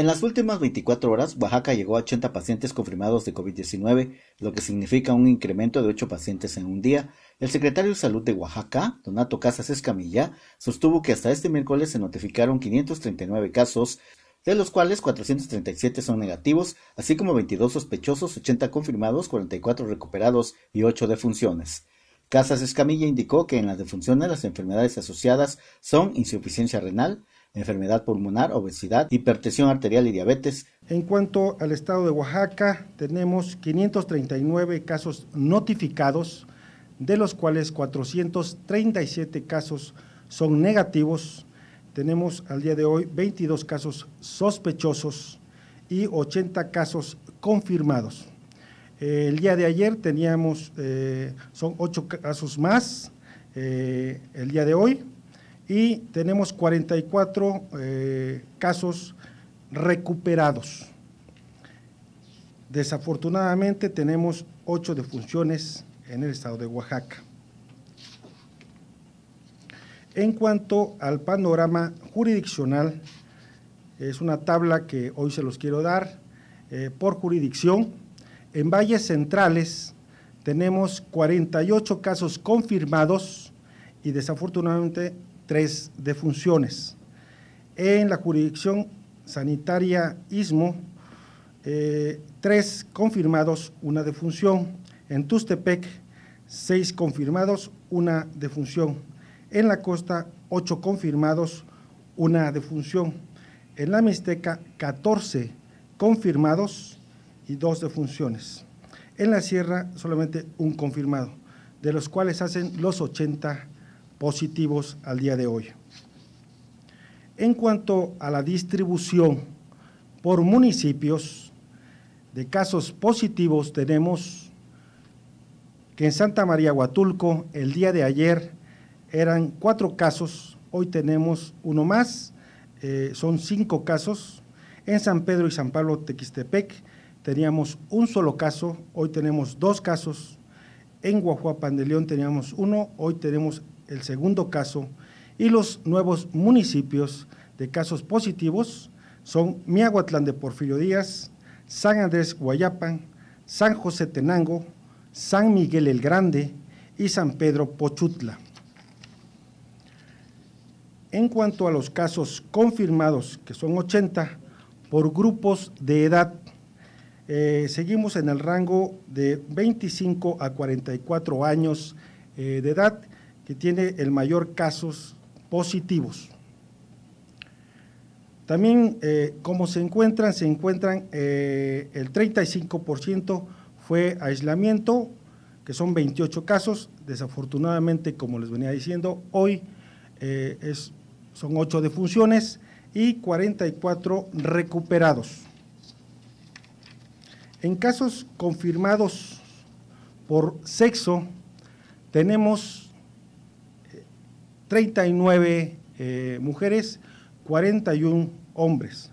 En las últimas 24 horas, Oaxaca llegó a 80 pacientes confirmados de COVID-19, lo que significa un incremento de 8 pacientes en un día. El secretario de Salud de Oaxaca, Donato Casas Escamilla, sostuvo que hasta este miércoles se notificaron 539 casos, de los cuales 437 son negativos, así como 22 sospechosos, 80 confirmados, 44 recuperados y 8 defunciones. Casas Escamilla indicó que en las defunciones las enfermedades asociadas son insuficiencia renal, enfermedad pulmonar, obesidad, hipertensión arterial y diabetes. En cuanto al estado de Oaxaca, tenemos 539 casos notificados, de los cuales 437 casos son negativos. Tenemos al día de hoy 22 casos sospechosos y 80 casos confirmados. El día de ayer teníamos, eh, son 8 casos más eh, el día de hoy, y tenemos 44 eh, casos recuperados. Desafortunadamente tenemos 8 defunciones en el estado de Oaxaca. En cuanto al panorama jurisdiccional, es una tabla que hoy se los quiero dar eh, por jurisdicción. En valles centrales tenemos 48 casos confirmados y desafortunadamente tres defunciones. En la jurisdicción sanitaria ISMO, eh, tres confirmados, una defunción. En Tustepec, seis confirmados, una defunción. En la costa, ocho confirmados, una defunción. En la Mixteca, 14 confirmados y dos defunciones. En la Sierra, solamente un confirmado, de los cuales hacen los 80 positivos al día de hoy. En cuanto a la distribución por municipios de casos positivos, tenemos que en Santa María Huatulco el día de ayer eran cuatro casos, hoy tenemos uno más, eh, son cinco casos. En San Pedro y San Pablo Tequistepec teníamos un solo caso, hoy tenemos dos casos en Guajuapan de León teníamos uno, hoy tenemos el segundo caso y los nuevos municipios de casos positivos son Miahuatlán de Porfirio Díaz, San Andrés Guayapan, San José Tenango, San Miguel el Grande y San Pedro Pochutla. En cuanto a los casos confirmados, que son 80, por grupos de edad, eh, seguimos en el rango de 25 a 44 años eh, de edad, que tiene el mayor casos positivos. También, eh, como se encuentran, se encuentran el 35% fue aislamiento, que son 28 casos. Desafortunadamente, como les venía diciendo, hoy es, son 8 defunciones y 44 recuperados. En casos confirmados por sexo, tenemos 39 eh, eh, mujeres, 41 hombres.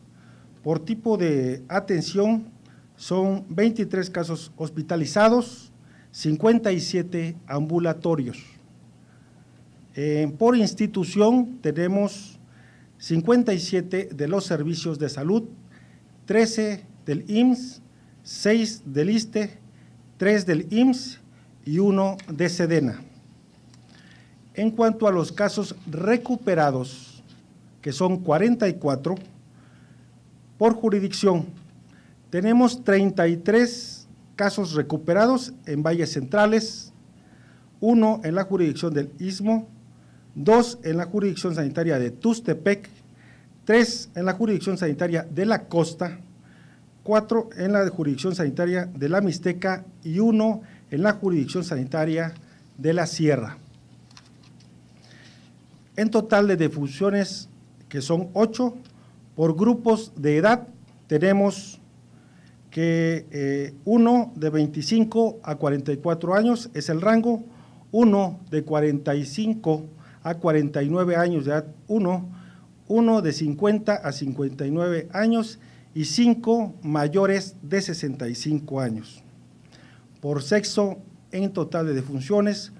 Por tipo de atención, son 23 casos hospitalizados, 57 ambulatorios. Eh, por institución tenemos 57 de los servicios de salud, 13 del IMSS, 6 del ISTE, 3 del IMSS y 1 de SEDENA. En cuanto a los casos recuperados, que son 44, por jurisdicción, tenemos 33 casos recuperados en valles centrales, 1 en la jurisdicción del Istmo, 2 en la jurisdicción sanitaria de Tustepec, 3 en la jurisdicción sanitaria de la costa, cuatro en la jurisdicción sanitaria de la Mixteca y uno en la jurisdicción sanitaria de la Sierra. En total de defunciones, que son ocho, por grupos de edad tenemos que eh, uno de 25 a 44 años es el rango, uno de 45 a 49 años de edad, uno, uno de 50 a 59 años y 5 mayores de 65 años. Por sexo, en total de defunciones,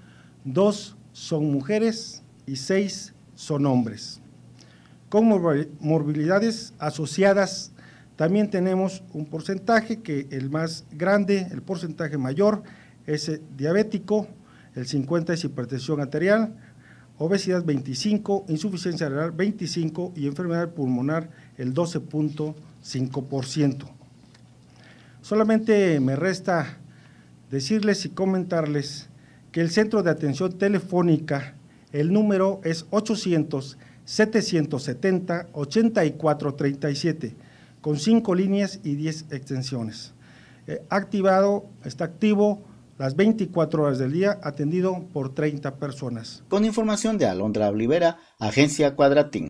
2 son mujeres y 6 son hombres. Con morbilidades asociadas, también tenemos un porcentaje que el más grande, el porcentaje mayor, es diabético, el 50 es hipertensión arterial, obesidad 25, insuficiencia renal 25 y enfermedad pulmonar el 12.5%. 5%. Solamente me resta decirles y comentarles que el centro de atención telefónica, el número es 800-770-8437, con 5 líneas y 10 extensiones. Eh, activado, está activo las 24 horas del día, atendido por 30 personas. Con información de Alondra Olivera, Agencia Cuadratín.